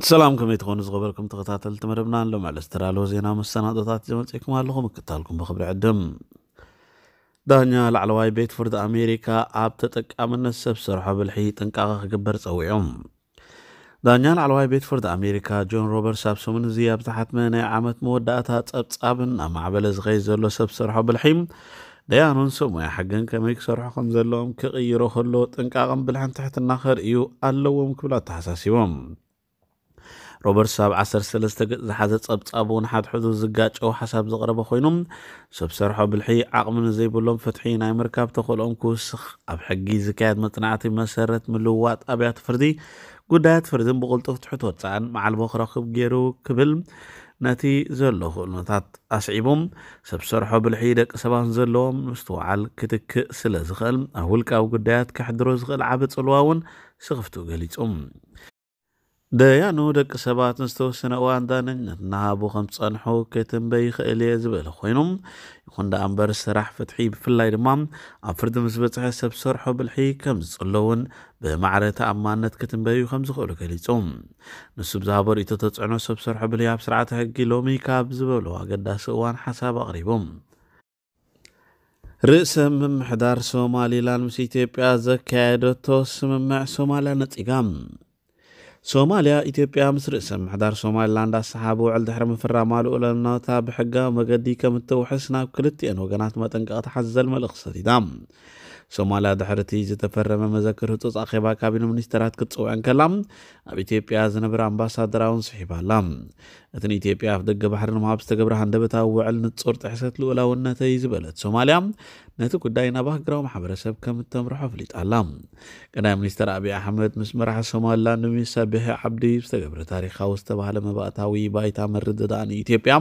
سلامكم يتخون زغبركم تغطات التمربنا لهم على استرال وزينا مستنادوتات جمالتكم لكم كتالكم بخبر عدم دانيال على واي بيت فرد أمريكا عبتتك أمن السب سرحة بالحي تنقاق قبر صويعهم دانيال على واي بيت فرد أمريكا جون روبرت سابسو من زياب تحت مانا عمت مودات أتسأب تسأبن أما عبل زغي زلو سب سرحة بالحيم ديانون سمو يا حقن كميك سرحة خمزلوهم كغيرو خلو تنقاقم بالحن تحت النخر إيو ألوهم كبلات تحساسيوهم ሮበርት ሳብ 13 ዝሓዘ ፀብፃብ እውን ንሓድሕዱ ዝጋጨው ሓሳብ ዘቕረበ ኮይኑ ሰብ ሰርሖ ብልሒ ዓቕሚ ንዘይብሎም ፍትሒ ናይ ምርካብ ተኽእልኦም ክውስኽ ኣብ ሕጊ ዝካየድ መፅናዕቲ መሰረት ምልውዋጥ ኣብያት ፍርዲ ጉዳያት ፍርድን ብቕልጡፍ ትሑት ወፃእን መዓልቦ ክረክብ ገይሩ ክብል ነቲ ዘሎ ክእልነታት ኣስዒቦም ሰብ ሰርሖ ብልሒ ደቂ ሰባት ዘለዎም ምስትውዓል ክትክእ ስለ ዝኽእል ኣብ ውልቃዊ ጉዳያት ከሕድሮ ዝኽእል ዓበ ፅልዋ እውን ስኽፍቱ ገሊፆም دیانو دک سبات نستوس نوآن دانن نه ابو خم صنحو کتن بیخ الیز بله خونم خوند آمبر سرح فتحی بفلای رمان آفردم سبت حساب سرحو بلحی کم زلون به معرت آمانت کتن بیو خم زخول کلیتوم نسب زابر ایتو تصنو سب سرحو بلی آب سرعت هکیلومی کاب زبلو آگداس اوان حساب قریبم رئيس محدار سومالي لان مسيتي بيازا كايدو توس ممع سومالي نتيقام ሶማልያ ኢትዮጵያ ምስ ርእሰ ምሕዳር ሶማሊላንድ ኣሰሓቢ ውዕል ድሕሪ ምፍራማ ልኡለናታ ብሕጋዊ መገዲ ከም እትውሕስ ናብ ክልቲአን ወገናት መጠንቀቕቲ ሓዘል መልእኽቲ ሰዲዳ ሶማልያ ድሕር እቲ ዝተፈረመ መዘክር ህፁፅ ኣኼባ ካቢነ ሚኒስትራት ክትፅውዐን ከላ ኣብ ኢትዮጵያ ዝነበረ ኣምባሳደራውን ስሒባ ኣላ እቲ ንኢትዮጵያ ኣብ ደገ ባሕሪ ንምሃብ ዝተገብረ ሃንደበታዊ ውዕል ንጹር ጥሕሰት ልኡላውነተይ ዝበለት ሶማልያ ነቲ ጉዳይ ናብ ሃገራዊ ማሕበረሰብ ከም እተምርሖ ኣፍሊጣ ኣላ ቀዳይ ሚኒስትር ኣብዪ ኣሕመድ ምስ መራሒ ሶማልላ ሶማልያ ንሚሳብሒ ዓብዲ ዝተገብረ ታሪካዊ ዝተባሃለ መባእታዊ ባይታ መርድዳ ንኢትዮጵያ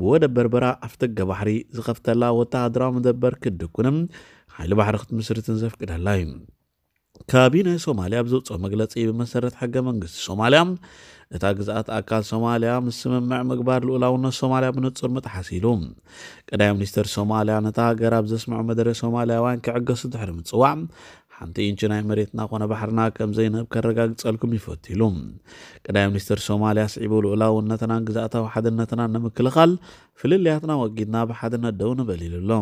ብወደብ በርበራ ኣፍ ደገ ባሕሪ ዝኸፍተላ ወተሃደራዊ መደበር ክድኩንም ሓይሊ ባሕሪ ክትምስርትን ዘፍቅደላ እዩ ካቢነ ሶማልያ ብዘውፅኦ መግለፂ ብመሰረት ሕገ መንግስቲ ሶማልያ እታ ግዛኣት ኣካል ሶማልያ ምስ ስምምዕ ምግባር ልኡላውነት ሶማልያ ብንፁር ምጥሓስ ኢሉ ቀዳይ ሚኒስትር ሶማልያ ነታ ሃገር ኣብ ዘስምዖ መደረ ሶማልያውያን ክዕገሱ ድሕሪ ምፅዋዕ ሓንቲ ኢንች ናይ መሬትና ኮነ ባሕርና ከም ዘይንህብ ከረጋግፀልኩም ይፈት ኢሉ ቀዳይ ሚኒስትር ሶማልያ ስዒቡ ልኡላውነትናን ግዛእታዊ ሓድነትናን ንምክልኻል ፍልልያትና ወጊድና ብሓድነት ደው ንበል ኢሉ ኣሎ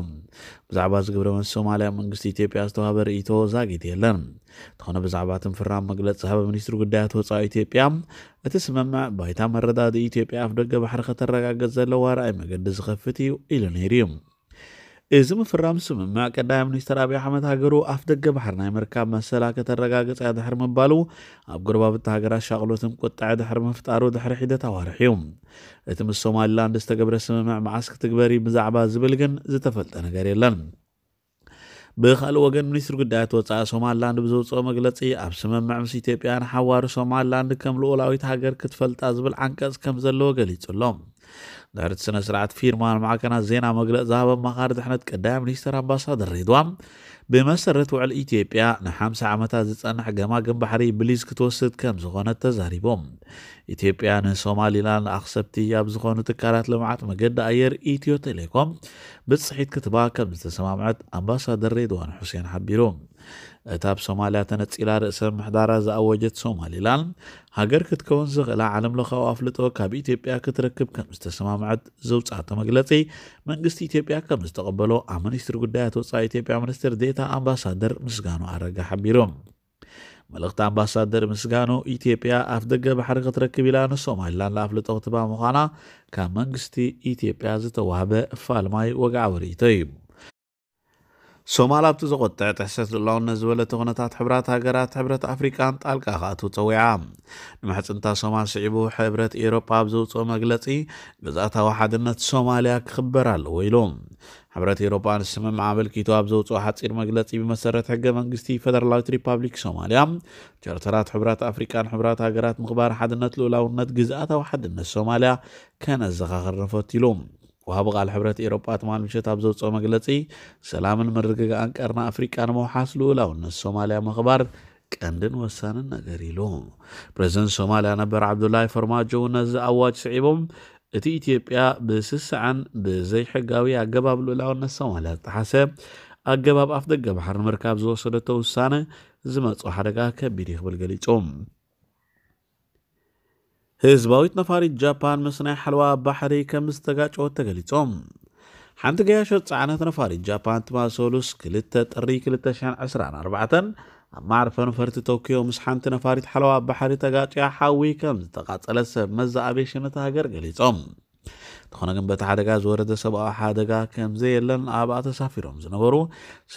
ብዛዕባ ዝግብረ መንስ ሶማልያ መንግስቲ ኢትዮጵያ ዝተዋህበ ርእቶ ዛጊድ የለን እንተኾነ ብዛዕባ ትንፍራም መግለፂ ዝሃበ ሚኒስትሪ ጉዳያት ወፃኢ ኢትዮጵያ እቲ ስምምዕ ባይታ መረዳዲ ኢትዮጵያ ኣፍ ደገ ባሕሪ ከተረጋገፅ ዘለዎ ራእይ መገዲ ዝኸፍት እዩ ኢሉ ነይሩ እዩ እዚ ምፍራም ስምምዕ ቀዳማይ ሚኒስትር ኣብዪ ኣሕመድ ሃገሩ ኣፍ ደገ ባሕር ናይ ምርካብ መሰላ ከተረጋገፀ ድሕሪ ምባሉ ኣብ ጎረባብቲ ሃገራት ሻቅሎትን ቁጣዕ ድሕሪ ምፍጣሩ ድሕሪ ሒደት ኣዋርሒ እዩ እቲ ምስ ሶማሊላንድ ዝተገብረ ስምምዕ መዓስ ክትግበሪ ብዛዕባ ዝብል ግን ዝተፈልጠ ነገር የለን ብካልእ ወገን ሚኒስትሪ ጉዳያት ወፃኢ ሶማልላንድ ብዘውፅኦ መግለፂ ኣብ ስምምዕ ምስ ኢትዮጵያን ሓዋሪ ሶማልላንድ ከም ልኡላዊት ሃገር ክትፈልጣ ዝብል ዓንቀፅ ከም ዘለዎ ገሊጹ ኣሎም ድሕሪ ስነ ስርዓት ፊርማ ንመዓቀና ዜና መግለፅ ዝሃበ መኻሪ ድሕነት ቀዳማይ ሚኒስትር ኣምባሳደር ሬድዋን ብመሰረት ውዕል ኢትዮጵያ ን50 ዓመታት ዝጸንሕ ገማግም ባሕሪ ብሊዝ ክትወስድ ከም ዝኾነት ተዛሪቦም ኢትዮጵያ ንሶማሊላንድ ኣኽሰብቲ ኣብ ዝኾኑ ትካላት ልምዓት መገዲ ኣየር ኢትዮ ቴሌኮም ብፅሒት ክትባ ከም ዝተሰማምዐት ኣምባሳደር ሬድዋን ሑሴን ሓቢሩ እታ ኣብ ሶማልያ ተነፂላ ርእሰ ምሕዳራ ዝኣወጀት ሶማሊላን ሃገር ክትከውን ዝኽእላ ዓለም ለኻዊ ኣፍልጦ ካብ ኢትዮጵያ ክትረክብ ከም ዝተሰማምዐት ዘውፃቶ መግለፂ መንግስቲ ኢትዮጵያ ከም ዝተቐበሎ ኣብ ሚኒስትሪ ጉዳያት ወፃኢ ኢትዮጵያ ሚኒስትር ዴታ ኣምባሳደር ምስጋኑ ኣረጋ ሓቢሮም መልእኽቲ ኣምባሳደር ምስጋኑ ኢትዮጵያ ኣፍ ደገ ባሕሪ ክትረክብ ኢላ ንሶማሊላን ኣፍልጦ ክትባ ምዃና ካብ መንግስቲ ኢትዮጵያ ዝተዋህበ ፋልማይ ወግዓ ርእቶ እዩ ሶማል ኣብቲ ዘቆጥዕ ትሕሰት ዝለዋነት ዝበለ ተኾነታት ሕብራት ሃገራት ሕብረት ኣፍሪቃን ጣልቃ ክኣትው ፀዊዓ ንምሕፅንታ ሶማል ስዒቡ ሕብረት ኤሮፓ ኣብ ዘውፅኦ መግለፂ ግዛእታዊ ሓድነት ሶማልያ ክኽበር ኣለዎ ኢሉ ሕብረት ኤሮፓ ንስምምዕ ኣመልኪቱ ኣብ ዘውፅኦ ሓፂር መግለፂ ብመሰረት ሕገ መንግስቲ ፈደራላዊት ሪፓብሊክ ሶማልያ ጀርተራት ሕብራት ኣፍሪቃን ሕብራት ሃገራት ምኽባር ሓድነት ልኡላውነት ግዝኣታዊ ሓድነት ሶማልያ ከነዘኻኽር ነፈት ኢሉ وهاب قال حبرت إيروبات مال مشيت أبزو قلتي سلام المرقق أنكرنا أفريقيا نمو حاسلو لون الصوماليا مخبار كندن وسان نقري لهم برزن صوماليا نبر عبد الله فرماجو نز أواج سعيبهم إتي إثيوبيا بسسعن بزي حقاوي أقباب لولاون الصوماليا تحسب أقباب أفدق بحر مركب زوصدته وسانة زمت وحرقاك بيريخ بالقليج ህዝባዊት ነፋሪት ጃፓን ምስ ናይ ሓለዋ ባሕሪ ከም ዝተጋጨወት ተገሊፆም ሓንቲ ገያሾ ፀዓነት ነፋሪት ጃፓን ትማሰሉስ 2 ጥሪ 224 ኣብ ማዕርፈ ነፈርቲ ቶኪዮ ምስ ሓንቲ ነፋሪት ሓለዋ ባሕሪ ተጋጭያ ሓዊ ከም ዝተቓፀለ ሰብ መዛ ኣቤሽነት ሃገር ገሊፆም ዝኾነ ግን በቲ ሓደጋ ዝወረደ ሰብኣዊ ሓደጋ ከምዘየለን ኣብኣ ተሳፊሮም ዝነበሩ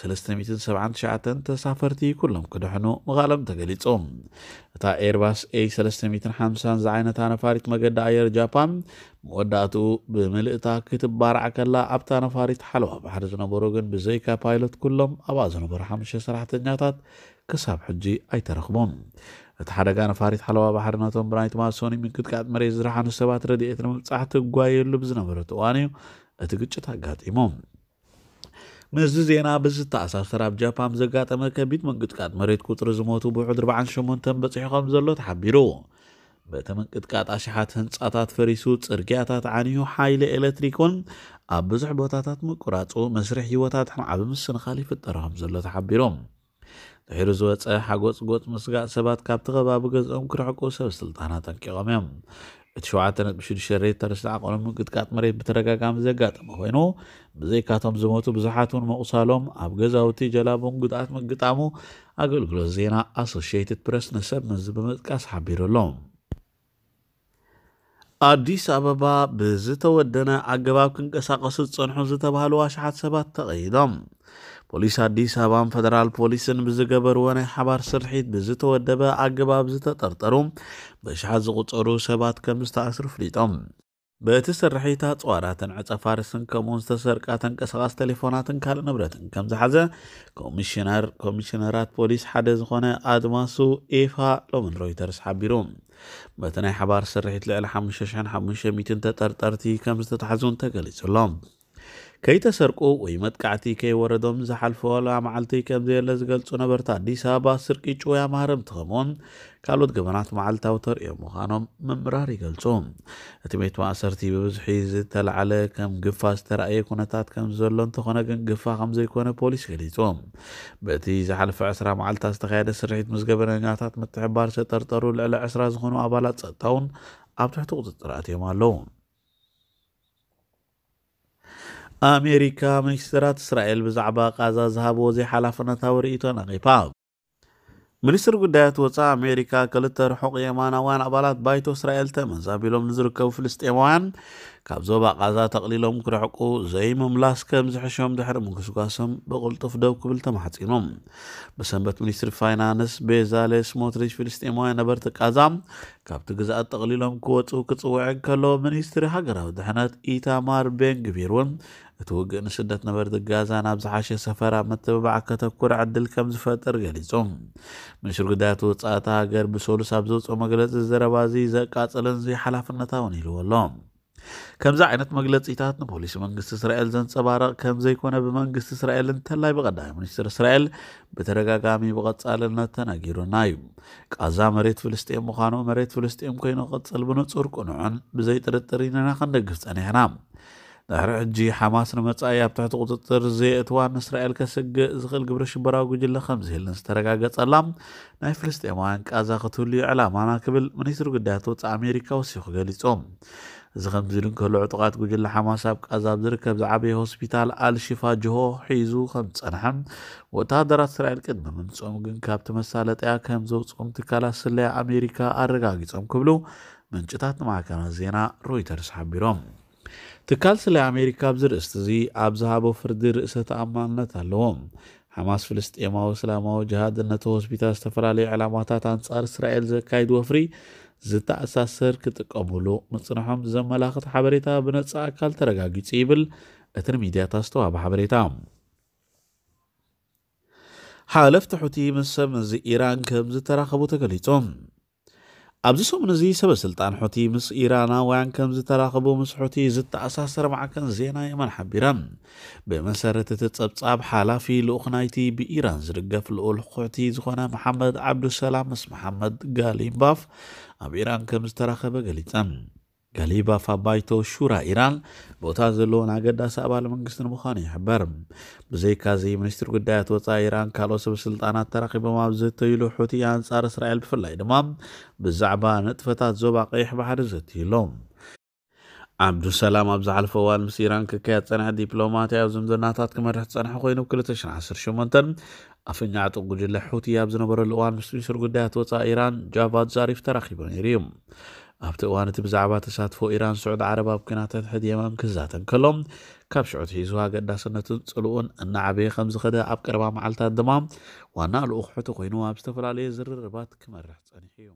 379 ተሳፈርቲ ኩሎም ክድሕኑ ምቓሎም ተገሊጹ እታ ኤርባስ a350 ዝዓይነታ ነፋሪት መገዲ ኣየር ጃፓን መወዳእትኡ ብምልእታ ክትባርዕ ከላ ኣብታ ነፋሪት ሓለዋ ባሕሪ ዝነበሩ ግን ብዘይካ ፓይሎት ኩሎም ኣብኣ ዝነበሩ ሓሙሽተ ሰራሕተኛታት ክሳብ ሕጂ ኣይተረኽቦም እቲ ሓደጋ ነፋሪት ሓለዋ ባሕሪ ነቶም ብራኒት ማሶኒ ምንክትካእ መሬት ዝረሓኑ ሰባት ረድኤት ንምብፃሕ ትጓየሉ ብዝነበረት እዋን እዩ እቲ ግጭት ኣጋጢሞም ምስዚ ዜና ብዝተኣሳሰር ኣብ ጃፓን ዘጋጠመ ከቢድ መንቅጥቃጥ መሬት ቁጥሪ ዝሞቱ ብውሑድ 48 በፂሑ ከም ዘሎ ተሓቢሩ በቲ መንቅጥቃጥ ኣሽሓት ህንፃታት ፈሪሱ ፅርግያታት ዓንዩ ሓይሊ ኤሌክትሪክን ኣብ ብዙሕ ቦታታት ምቁራፁ መስርሕ ሂወታት ዓብ ምስንኻል ይፍጠር ከም ዘሎ ተሓቢሮም ድሕሪ ዝወፀ ሓጎፅጎፅ ምስጋእ ሰባት ካብቲ ከባቢ ገዝኦም ክርሕቁ ሰብ ስልጣናት ኣንቂቖም እዮም እቲ 7.6 ሬክተር ዝተዓቐሎም ምንቅጥቃጥ መሬት ብተደጋጋሚ ዘጋጠመ ኮይኑ ብዘይካቶም ዝሞቱ ብዙሓት እውን መቑሳሎም ኣብ ገዛውቲ ጀላቡን ጉድኣት ምግጣሙ ኣገልግሎት ዜና ኣሶሽትድ ፕረስ ንሰብ ምዝ ብምጥቃስ ሓቢሩ ኣሎም ኣዲስ ኣበባ ብዝተወደነ ኣገባብ ክንቀሳቀሱ ዝፀንሑ ዝተባሃሉ ዋሽሓት ሰባት ተቐይዶም ፖሊስ ኣዲስ ኣበባን ፈደራል ፖሊስን ብዝገበርዎ ናይ ሓባር ስርሒት ብዝተወደበ ኣገባብ ዝተጠርጠሩ ብሽሓት ዝቝፀሩ ሰባት ከም ዝተኣስሩ ፍሊጦም በቲ ስርሒታ ፅዋራትን ዕፀፋርስን ከምኡውን ዝተሰርቃ ተንቀሳቓሲ ቴሌፎናትን ካልእ ንብረትን ከም ዝሓዘ ኮሚሽነር ኮሚሽነራት ፖሊስ ሓደ ዝኾነ ኣድማሱ ኤፋ ሎምን ሮይተርስ ሓቢሩ በቲ ናይ ሓባር ስርሒት ልዕሊ 5500 ተጠርጠርቲ ከም ዝተታሕዙን ተገሊጹሎም ከይተሰርቆ ወይ መጥቃዕቲ ከይወረዶም ዝሓልፈላ መዓልቲ ከምዘየለ ዝገልጹ ነበርቲ ኣዲስ ኣበባ ስርቂ ጭወያ ማህረም ትኸሞን ካልኦት ገበናት መዓልታዊ ተርእዮም ምዃኖም ምምራር ይገልጹ እቲ ቤት ማእሰርቲ ብብዙሒ ዝተለዓለ ከም ግፋ ዝተረእየ ኩነታት ከም ዘሎ እንተኾነ ግን ግፋ ከም ዘይኮነ ፖሊስ ገሊጹ በቲ ዝሓለፈ 20 መዓልታት ዝተካየደ ስርሒት ምስ ገበነኛታት ምትሕባር ዝተጠርጠሩ ልዕሊ 20 ዝኾኑ ኣባላት ፀጥታውን ኣብ ትሕቲ ቁፅፅር ኣትዮም ኣለዉ ኣሜሪካ መንሽስትራት እስራኤል ብዛዕባ ቃዛ ዝሃብዎ ዘይሓላፍነት ርኢቶ ነቒፋ ሚኒስትሪ ጉዳያት ወፃኢ ኣሜሪካ ክልተ ርሑቕ የማናውያን ኣባላት ባይቶ እስራኤል ተመን ዛቢሎም ንዝርከቡ ፍልስጤማውያን ካብ ዞባ ቃዛ ተቕሊሎም ክርሕቁ ዘይምምላስ ከም ዝሕሾም ድሕሪ ምንግስጓሶም ብቕልጡፍ ደው ክብል ተማሕፂኖም ብሰንበት ሚኒስትሪ ፋይናንስ ቤዛሌ ስሞትሪች ፍልስጤማውያን ነበርቲ ቃዛ ካብቲ ግዛኣት ጠቕሊሎም ክወፁ ክፅውዕ ከሎ ሚኒስትሪ ሃገራዊ ድሕነት ኢታማር ቤንግቢር እውን እቲ ውግእ ንስደት ነበርቲ ጋዛ ናብ ዝሓሸ ሰፈር ኣብ ምትብባዕ ከተኩር ዕድል ከም ዝፈጥር ገሊፆም ሚኒስትሪ ጉዳያት ወፃእታ ሃገር ብሰሉስ ኣብ ዘውፅኦ መግለፂ ዘረባ እዚ ዘቃፅልን ዘይሓላፍነታውን ኢልዎ ኣሎ ከምዚ ዓይነት መግለፂታት ንፖሊሲ መንግስቲ እስራኤል ዘንፀባረቕ ከም ዘይኮነ ብመንግስቲ እስራኤል እንተላይ ብቀዳሚ ሚኒስትር እስራኤል ብተደጋጋሚ ብቐፃልነት ተነጊሩና እዩ ቃዛ መሬት ፍልስጥኤን ምዃኑ መሬት ፍልስጥኤን ኮይኑ ቅፅል ብንፁር ቁኑዑን ብዘይጥርጥር ኢንና ክንደግፍ ፀኒሕና ድሕሪ ሕጂ ሓማስ ንመጻኢ ኣብ ትሕቲ ቁፅፅር ዘየእትዋን እስራኤል ከስግእ ዝኽእል ግብሪ ሽበራዊ ጉጅለ ከም ዝህልን ዝተረጋገጸላ ናይ ፍልስጥኤማውያን ቃዛ ክትህልዩ ዕላማና ክብል ሚኒስትሪ ጉዳያት ወፃኢ ኣሜሪካ ወሲኹ ገሊፆም እዚ ከምዚ ኢሉ ንክህልዑ ጥቓት ጉጅለ ሓማስ ኣብ ቃዛ ኣብ ዝርከብ ዝዓበየ ሆስፒታል ኣልሽፋ ጅሆ ሒዙ ከም ዝጸንሐ ወታሃደራት እስራኤል ቅድሚ ምንፅኦም ግን ካብቲ መሳለጥያ ከም ዘውፅኦም ትካላት ስለያ ኣሜሪካ ኣረጋጊፆም ክብሉ ምንጭታት ንማዕከናት ዜና ሮይተርስ ሓቢሮም ትካል ስለ ኣሜሪካ ኣብዚ ርእስቲ እዚ ኣብ ዝሃቦ ፍርዲ ርእሰ ተኣማንነት ኣለዎም ሓማስ ፍልስጤማዊ እስላማዊ ጅሃድ ነቲ ሆስፒታል ዝተፈላለዩ ዕላማታት ኣንጻር እስራኤል ዘካይድ ወፍሪ ዝተኣሳሰር ክጥቀምሉ ምፅንሖም ዘመላኽት ሓበሬታ ብነፃ ኣካል ተረጋጊፁ ይብል እተን ሚድያታት ዝተዋሃበ ሓበሬታ ሓለፍቲ ሑቲ ምስ ሰብ ምዚ ኢራን ከም ዝተራኸቡ ተገሊፆም ኣብዚ ሰሙን እዚ ሰበስልጣን ሑቲ ምስ ኢራናውያን ከም ዝተራኸቡ ምስ ሑቲ ዝተኣሳሰረ ማዕከን ዜና የመን ሓቢራን ብመሰረት እቲ ጸብጻብ ሓላፊ ልኡኽ ናይቲ ብኢራን ዝድገፍ ልኡል ሑቲ ዝኾነ መሓመድ ዓብዱሰላም ምስ መሓመድ ጋሊምባፍ ኣብ ኢራን ከም ዝተራኸበ ገሊጸን ጋሊባፍ ኣብ ባይቶ ሹራ ኢራን ቦታ ዘለዎን ኣገዳሲ ኣባል መንግስቲ ንምዃኑ ይሕበር ብዘይካዚ ሚኒስትር ጉዳያት ወፃኢ ኢራን ካልኦት ስብስልጣናት ተራኺቦም ኣብ ዘተይሉ ሑቲ ኣንጻር እስራኤል ብፍላይ ድማ ብዛዕባ ንጥፈታት ዞባ ቀይሕ ባሕሪ ዘትይሎም ዓብዱሰላም ኣብ ዝሓለፈ እዋን ምስ ኢራን ክካየድ ፀንሐ ዲፕሎማትያዊ ዝምድናታት ክመርሕ ዝፀንሐ ኮይኑ 218 ኣፍኛ ዕጡቅ ጉጅለ ሑቲ ኣብ ዝነበረሉ እዋን ምስ ሚኒስትር ጉዳያት ወፃኢ ኢራን ጃቫድ ዛሪፍ ተራኺቡ ነይሩ እዩ ኣብቲ እዋን እቲ ብዛዕባ ተሳትፎ ኢራን ስዑድ ዓረብ ኣብ ኩናታት ሕድ የመን ክዛተን ከሎም ካብ ሽዑት ሒዙ ኣገዳስነትን ፅልኡን እናዓበየ ከም ዝኸደ ኣብ ቀረባ መዓልታት ድማ ዋና ልኡክ ሕቶ ኮይኑ ኣብ ዝተፈላለየ ዝርርባት ክመርሕ ፀኒሑ እዩ